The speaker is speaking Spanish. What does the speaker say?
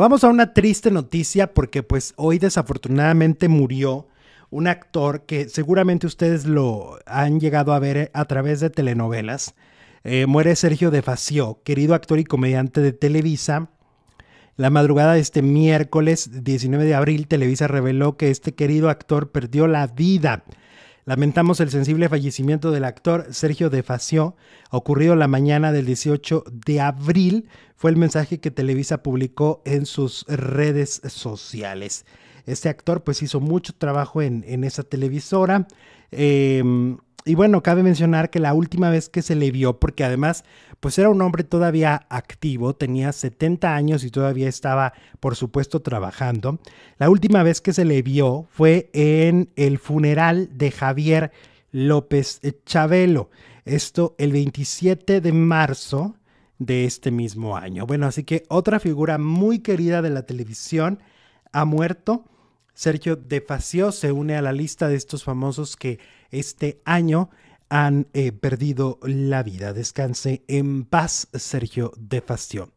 Vamos a una triste noticia porque pues hoy desafortunadamente murió un actor que seguramente ustedes lo han llegado a ver eh, a través de telenovelas. Eh, muere Sergio de Facio, querido actor y comediante de Televisa. La madrugada de este miércoles 19 de abril, Televisa reveló que este querido actor perdió la vida Lamentamos el sensible fallecimiento del actor Sergio de Facio, ocurrido la mañana del 18 de abril, fue el mensaje que Televisa publicó en sus redes sociales. Este actor pues hizo mucho trabajo en, en esa televisora. Em, y bueno, cabe mencionar que la última vez que se le vio, porque además, pues era un hombre todavía activo, tenía 70 años y todavía estaba, por supuesto, trabajando. La última vez que se le vio fue en el funeral de Javier López Chabelo. Esto el 27 de marzo de este mismo año. Bueno, así que otra figura muy querida de la televisión ha muerto Sergio De Facio se une a la lista de estos famosos que este año han eh, perdido la vida. Descanse en paz, Sergio De Facio.